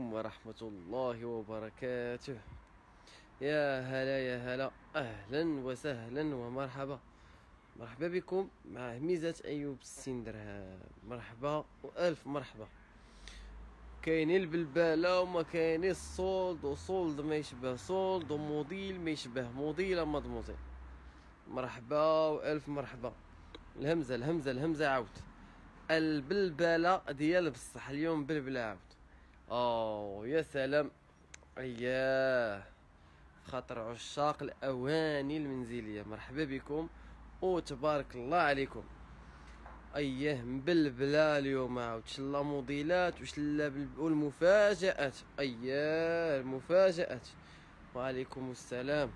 عليكم ورحمة الله وبركاته يا هلا يا هلا أهلا وسهلا ومرحبا مرحبا بكم مع ميزة أيوب السندرهام مرحبا وألف مرحبا كاين البلبالة وما كاين الصولد وصولد ما يشبه صولد وموديل ما يشبه موديل أما مضموطين مرحبا وألف مرحبا الهمزة الهمزة الهمزة عاود البلبلة ديال بصح اليوم بلبلة عاود أو يا سلام اياه خاطر عشاق الاواني المنزليه مرحبا بكم وتبارك الله عليكم اياه مبلبله اليوم وتشلا موديلات وشلا والمفاجات اياه المفاجات وعليكم السلام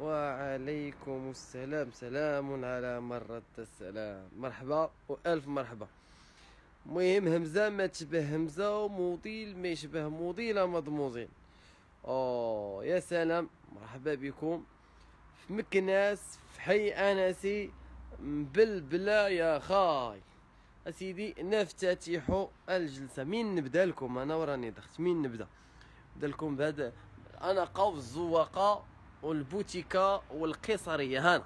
وعليكم السلام سلام على مرة السلام مرحبا والف مرحبا مهم همزه ما تشبه همزه وموديل ما يشبه موديل مضموزين اوه يا سلام مرحبا بكم في مكناس في حي انسي بلبلا يا خاي اسيدي نفتتح الجلسه مين نبدا لكم انا وراني دخت مين نبدا نبدا لكم بهذا انا قوف الزواقه والبوتيكا والقيصريه هنا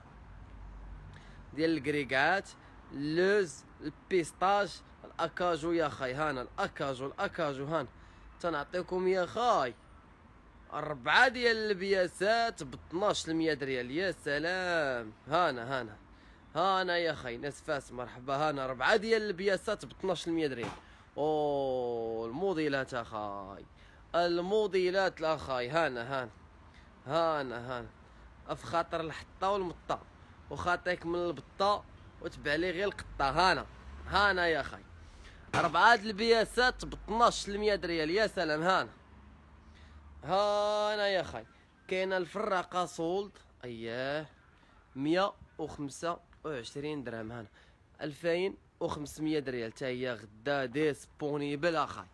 ديال الكريكات لوز البيستاج الاكاجو يا خاي هان الاكاجو الاكاجو هان تنعطيكم يا خاي أربعة ديال البياسات ب 12% ريال يا سلام هانا هانا هانا يا خاي ناس فاس مرحبا هانا ربعة ديال البياسات ب 12% ريال او الموديلات اخاي الموديلات اخاي هانا هانا هانا هانا اف خاطر الحطه والمطه وخاطيك من البطه وتبع لي غير القطه هانا هانا يا خاي أربعة البياسات ب 12% دريال يا سلام هانا هانا يا خاي كاينه الفراقه سولد اياه مية وخمسة وعشرين درهم هانا ألفين وخمسمية دريال تا هي غدا ديسبونيبل اخاي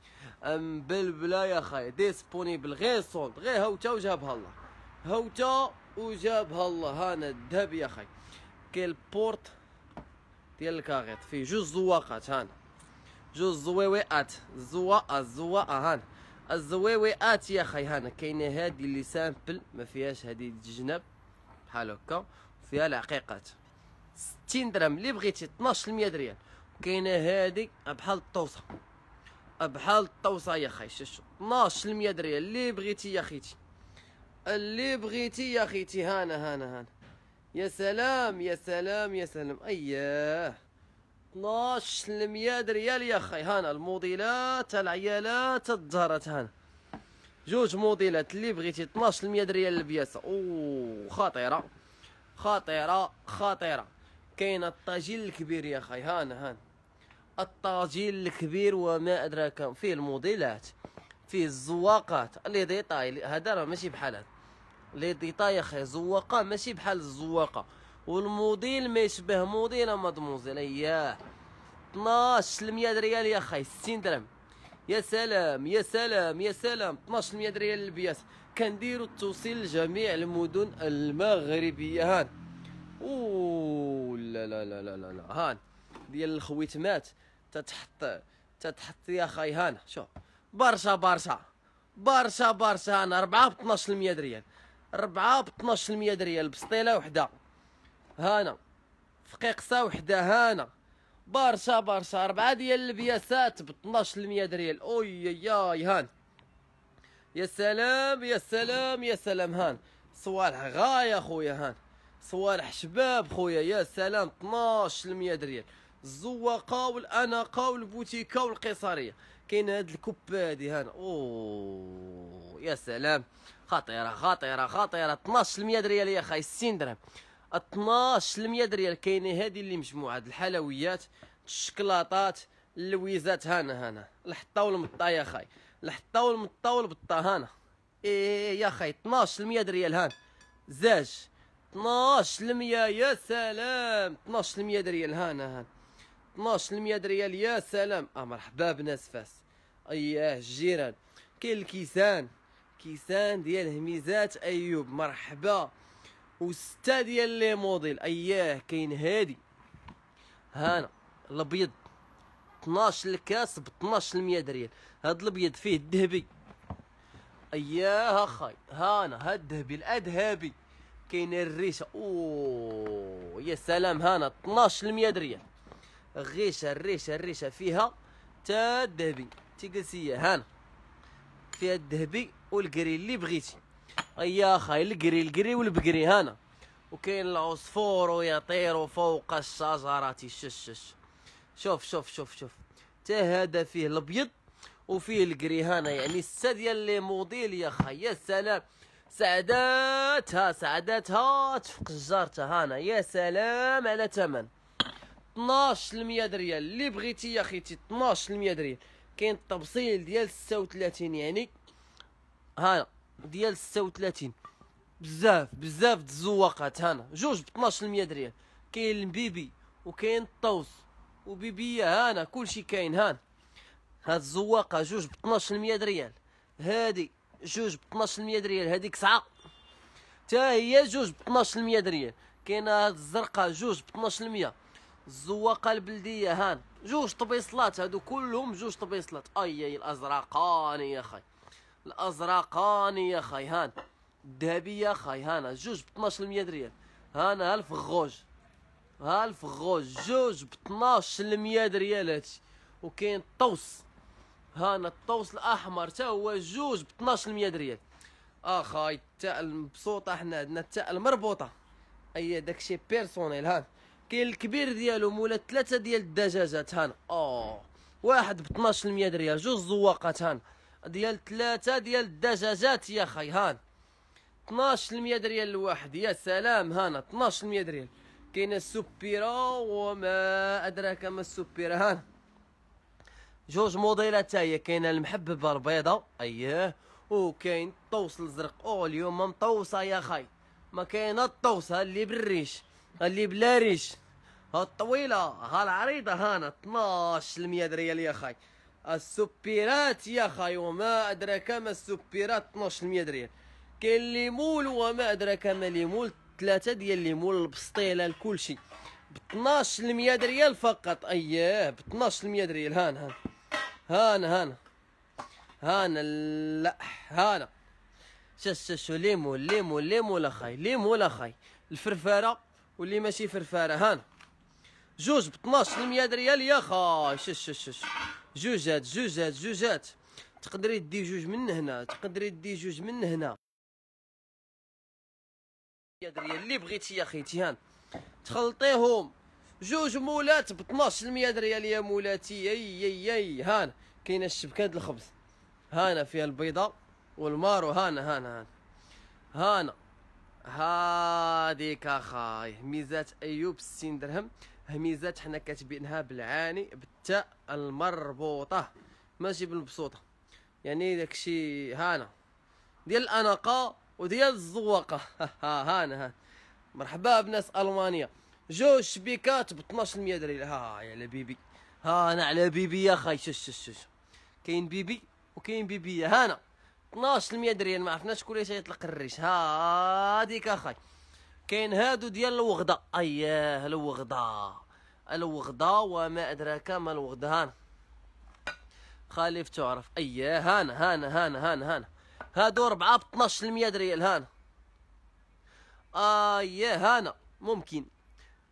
مبلبلة يا خاي ديسبونيبل غير سولد غير هوتا وجابها الله هوتا وجابها الله هانا الذهب يا خاي كاين البورت ديال الكاغيط فيه جوج زواقات هانا جو الزواوئات الزوا الزوا هان الزواوئات يا خي هان كاينه هادي اللي سامبل ما فيهاش هادي الجنب بحال هكا فيها العقيقات 60 درهم اللي بغيتي 12% ريال كاينه هادي بحال الطوسه بحال الطوسه يا خي شوف 12% ريال اللي بغيتي يا خيتي اللي بغيتي يا خيتي هانا هانا هانا يا سلام يا سلام يا سلام اياه 12 المية ريال يا خي هانا الموديلات العيالات الظهرات هانا جوج موديلات اللي بغيتي 12 المية ريال البياسه او خطيره خطيره خطيره كاين الطاجين الكبير يا خي هانا هانا الطاجين الكبير وما ادراك فيه الموديلات فيه الزواقات لي ديطاي هذا راه ماشي بحال هذا لي ديطاي يا خي زواقه ماشي بحال الزواقه والموديل ما يشبه موديل مادموزيل اياه 12 ريال يا خاي 60 درهم يا سلام يا سلام يا سلام 12 100 ريال البياس كنديروا التوصيل لجميع المدن المغربيه هان اوه لا لا لا لا لا, هان ديال الخويت مات تتحط تتحط يا خاي هان شوف برشا برشا برشا برشا هان 4 ب 12 100 ريال 4 ب 12 100 ريال بسطيله وحده هانا فقيقسة وحدة هانا برشا برشا ربعة ديال البياسات ب 12% ريال اوي ياي هان يا سلام يا سلام يا سلام هان صوالح غاية خويا هان صوالح شباب خويا يا سلام 12% ريال الزواقة والأناقة والبوتيكة والقيصرية كاين هاد الكوب هادي هان اوه يا سلام خطيرة خطيرة خطيرة 12% ريال يا خاي 60 درهم 12% دريال كاينه هذه اللي مجموعه الحلويات الشكلاطات اللويزات هنا هنا الحطه والمطه يا خاي الحطه والمطه والبطه هانا ايه يا خاي 12% دريال هان زاج 12% يا سلام 12% دريال هنا هنا 12% دريال يا سلام اه مرحبا بناس فاس اياه الجيران كاين الكيسان كيسان ديال هميزات ايوب مرحبا وستة ديال لي موديل اياه كاين هادي هانا الابيض 12 الكاس ب 1200 دريال هاد الابيض فيه الذهبي اياه اخاي هانا هاد الذهبي الادهبي كاين الريشه اوووو يا سلام هانا 1200 ريال غيشه الريشه الريشه فيها تا الذهبي تيجلسيه هانا فيها الذهبي والكري اللي بغيتي يا خاي القري القري والبقري هنا وكاين العصفور يطير فوق الشجرة شش شوف شوف شوف شوف تا هذا فيه الابيض وفيه القري هنا يعني ستة ديال لي موديل يا خاي يا سلام سعداتها سعداتها تفق جارتها هنا يا سلام على ثمن 12% دريال اللي بغيتي يا خيتي 12% دريال كاين التبصيل ديال 36 يعني هانا ديال 36 بزاف بزاف الزواقات هنا جوج ب 12% دريال كاين البيبي وكاين الطوس وبيبيه هنا كلشي كاين هانا هاد الزواقه جوج ب 12% دريال هادي جوج ب 12% دريال هاديك سعه حتى هي جوج ب 12% دريال كاينه هاد الزرقاء جوج ب 12% الزواقه البلديه هان جوج طبيصلات هادو كلهم جوج طبيصلات اي الازرقاني يا خي الازرقاني يا خاي هان الذهبي يا خاي جوج ب 12 دريال هانا الف الفغوج ها الفغوج جوج ب 12 المية دريال هادشي وكاين الطوس هانا الطوس الاحمر تا هو جوج ب 12 دريال اخاي التاء المبسوطه حنا عندنا التاء المربوطه اي داكشي بيرسونيل هان كاين الكبير ديالو مولا ثلاثه ديال الدجاجات هان اه واحد ب 12% دريال جوج زواقات هان ديال ثلاثة ديال الدجاجات يا خي هان 12% دريال الواحد يا سلام هانا 12% دريال كاين السوبيرا وما ادراك ما السوبيرا هانا جوج موديلات هي كاين المحببه البيضاء اييه وكاين الطوس الازرق او اليوم مطوسه يا خي ما كاين الطوس ها اللي بالريش اللي بلا ريش ها الطويله ها العريضه هانا 12% دريال يا خي السبيرات يا خاي وما ادراك ما السبيرات 12 المية درهم كاين ليمول وما ادراك ما ليمول ثلاثه ديال ليمول البسطيله لكلشي ب 12 المية ريال فقط اييه ب 12 المية ريال هان هان هان هان هان لا هان شاش شاش ليمول ليمول ليمول اخاي ليمول اخاي الفرفاره واللي ماشي فرفاره هان جوج ب 12 المية ريال يا خاي شاش شاش شاش جوجات جوجات جوجات تقدري دي جوج من هنا تقدري دي جوج من هنا يا دري اللي بغيتي يا خيتي هان تخلطيهم جوج مولات ب 12% دريال يا مولاتي اي اي اي هان كاينه الشبكه الخبز هانا فيها البيضه والمارو هانا هانا هانا هانا هاديك اخاي ميزات ايوب 60 درهم هميزات حنا كاتبينها بالعاني بالتاء المربوطه ماشي بالمبسوطه يعني داكشي هانا ديال الاناقه وديال الزواقه ها هانا ها. مرحبا بناس المانيا جوج شبيكات ب 1200 دري ها يا لبيبي ها انا على بيبي يا خاي شش شش شوش كاين بيبي وكاين بيبي هانا 1200 دريال ما عرفناش شكون اللي يطلق الريش هاديك اخاي كاين هادو ديال الوغده اياه الوغده الوغده وما ادراك ما الوغده هان خليف تعرف اياه هان هان هان هان هان هادو ربعة ب 12% دريال هان اياه هانا ممكن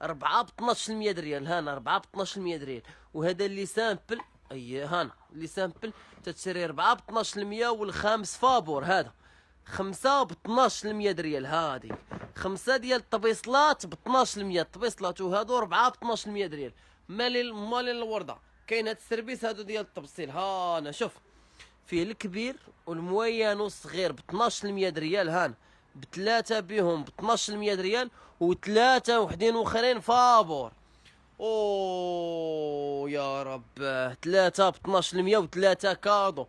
ربعة ب 12% دريال هانا ربعة ب 12% دريال وهذا اللي سامبل اياه هانا اللي سامبل تتشري ربعة ب 12% والخامس فابور هذا خمسة ب 12% ديال هادي خمسة ديال الطبيصلات ب 12% الطبيصلات وهادو ربعة ب 12% ديال مالين مالين الوردة كاين هاد السيرفيس هادو ديال التبصيل ها انا شوف فيه الكبير والمويان والصغير ب 12% ريال هان بثلاثة بهم ب 12% ريال وثلاثة وحدين وخرين فابور او يا رب ثلاثة ب 12% وثلاثة كادو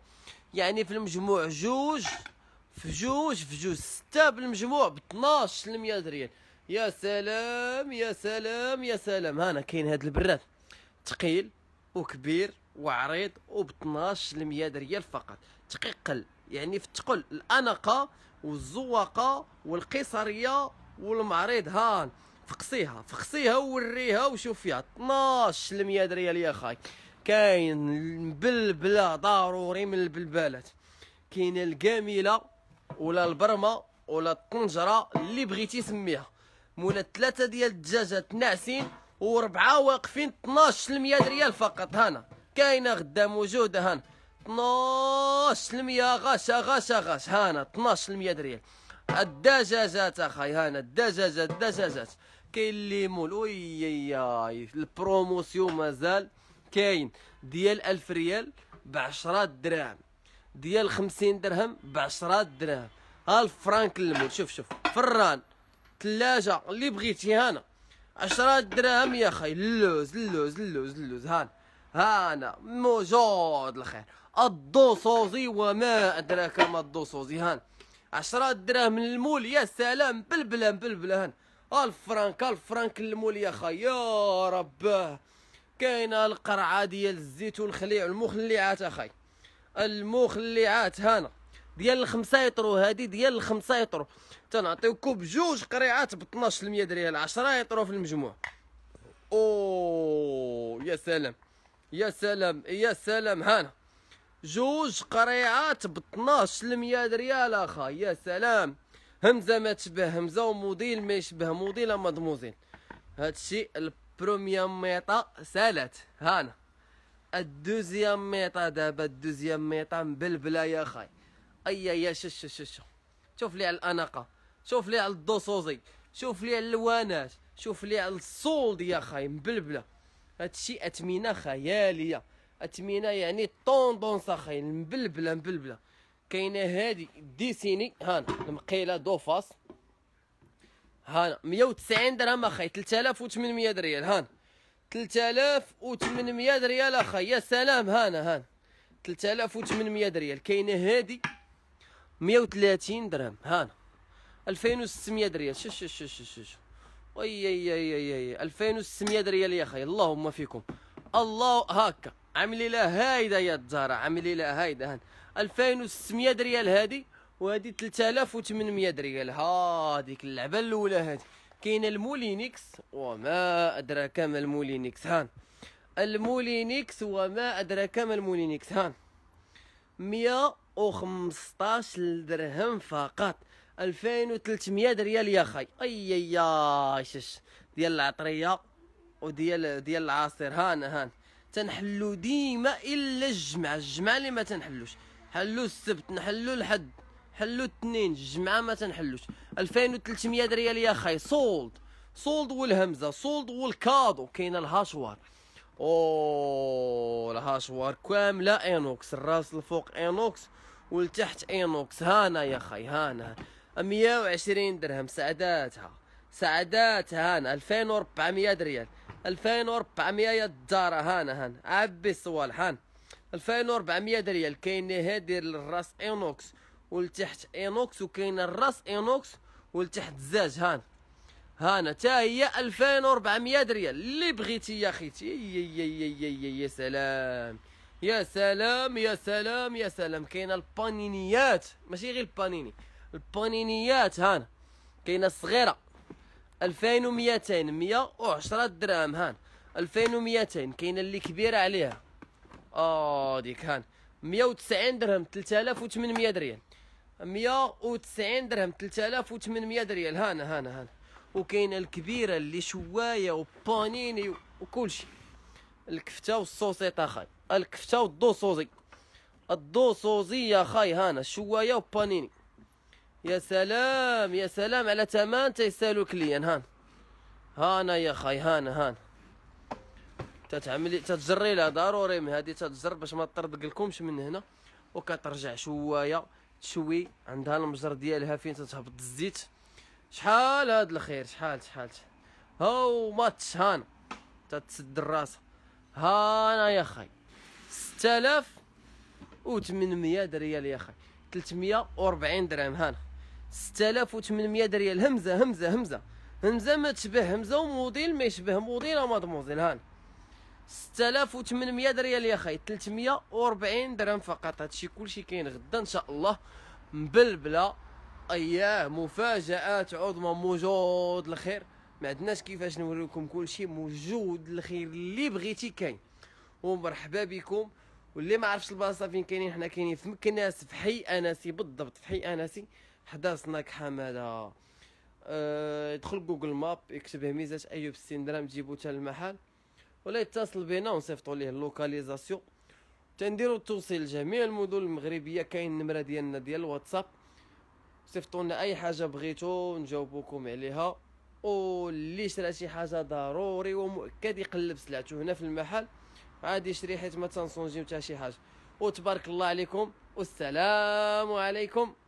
يعني في المجموع جوج في جوج ستة بالمجموع ب 12 المية ريال يا سلام يا سلام يا سلام هانا كاين هاد البراد ثقيل وكبير وعريض وب 12 المية ريال فقط تقيقل يعني في الثقل الانقه والزواقه والقيصريه والمعريض هان فقسيها فقسيها ووريها وشوف فيها 12 المية ريال يا خاي كاين بلبله ضروري من البلبالات كاين الكامله ولا البرمه ولا الطنجره اللي بغيتي سميها مولا ثلاثه ديال الدجاجات ناعسين وربعه واقفين 12% ريال فقط هنا كاينه غدا موجوده هنا 12% غاشا غاشا غاش هنا 12% ريال الدجاجات اخاي هنا الدجاجات الدجاجات كاين اللي مول وي يا البروموسيون مازال كاين ديال 1000 ريال ب 10 دراهم ديال 50 درهم ب 10 دراهم ها الفرانك المول شوف شوف فران ثلاجه اللي بغيتي هنا 10 دراهم يا خي اللوز اللوز اللوز اللوز هان هانا موجود الخير الدوسوزي وما ادراك ما الدوسوزي هان 10 دراهم المول يا سلام بلبلان بلبلان الفرانك الفرانك المول يا خي يا رباه كاينه القرعه ديال الزيت والخليع والمخليعات اخي المخلعات هنا ديال الخمسة يطرو هادي ديال الخمسة يطرو كوب بجوج قريعات ب 12% دريال 10 يطرو في المجموع او يا سلام يا سلام يا سلام هنا جوج قريعات ب 12% دريال اخا يا سلام همزه ما تشبه همزه وموديل ما يشبه موديل اما مضموزين هادشي البروميام ميطا سالات هانا الدوزيام ميطا دابا الدوزيام ميطا مبلبله يا خاي ايا يا شش شش شوف لي على الاناقه شوف لي على الدوسوزي شوف لي على الوانات شوف لي على الصولد يا خاي مبلبله هادشي اثمنه خياليه اثمنه يعني طوندونس اخاي مبلبله مبلبله كاينه هادي ديسيني هانا المقيله دوفاس هانا 190 درهم اخاي 3800 ريال هانا 3800 ريال اخا يا سلام هانا هانا 3800 ريال كاينه هادي 130 درهم هانا 2600 ريال شو شو شو شو شو وي اي اي اي اي 2600 ريال يا اخي اللهم فيكم الله هكا عامل لها هايدا يا الزهراء عامل لها هايدا هان 2600 ريال هادي وهادي 3800 ريال هاديك اللعبه الاولى هادي كاين المولينكس وما ادراك ما المولينكس هان المولينكس وما ادراك ما المولينكس هان 115 درهم فقط 2300 ريال يا خاي اي يا شش ديال العطريه وديال ديال العصير هان هان تنحلو ديما الا الجمعه الجمعه اللي ما تنحلوش حلو السبت نحلو الحد حلو اثنين الجمعه ما تنحلوش 2300 ريال يا خاي سولد سولد والهمزه سولد والكادو كاين الهاشوار او الهاشوار كامله اينوكس الراس الفوق اينوكس والتحت اينوكس هانا يا خاي هانا 120 درهم سعداتها سعدات هانا 2400 ريال 2400 يا الدار هانا هانا عبي الصوالح هانا 2400 ريال كاين هادي الراس اينوكس ولتحت اينوكس وكاين الراس اينوكس ولتحت الزاج هان هانا تا هي 2400 ريال اللي بغيتي يا خيتي يا يا يا يا يا سلام يا سلام يا سلام يا سلام كاينه البانينيات ماشي غير البانيني البانينيات هان كاينه الصغيره 2200 110 درهم هان 2200 كاينه اللي كبيره عليها اه ديك هان 190 درهم 3800 ريال 190 درهم 3800 ريال هانا هانا هانا وكاينه الكبيره اللي شوايه وبانيني وكلشي الكفته والصوصيط اخاي الكفته والدوصوزي الدوصوزي يا خاي هانا شوايه وبانيني يا سلام يا سلام على تمن تيسالو كليان هان هانا يا خاي هانا هانا تتعملي تتجري لها ضروري من هادي تتجر باش ما تطردق لكمش من هنا وكترجع شوايه تشوي عندها المجر ديالها فين تتهبط الزيت شحال هاد الخير شحال شحال هاو ماتش هانا تتسد الراس هانا يا خاي 6800 ريال يا خاي 340 درهم هانا 6800 ريال همزه همزه همزه همزه ما تشبه همزه وموديل ما يشبه موديل مادموزيل هانا 6800 ريال يا خاي 340 درهم فقط هادشي كلشي كاين غدا ان شاء الله مبلبله اياه مفاجات عظمى موجود الخير ما عندناش كيفاش نوريكم كلشي موجود الخير اللي بغيتي كاين ومرحبا بكم واللي ما عرفش البلاصه فين كاينين حنا كاينين في مكناس في حي اناسي بالضبط في حي اناسي حدا سناك حماده ادخل أه جوجل ماب اكتب ميزات ايوب السندرام تجيبو حتى المحل ولا يتصل بنا ونصيفطوا ليه اللوكاليزاسيون تنديروا التوصيل لجميع المدن المغربيه كاين النمره ديالنا ديال الواتساب صيفطوا لنا اي حاجه بغيتو نجاوبوكم عليها واللي شرا شي حاجه ضروري ومؤكد يقلب سلعته هنا في المحل عادي يشري حيت ما تنصونجيو حتى شي حاجه وتبارك الله عليكم والسلام عليكم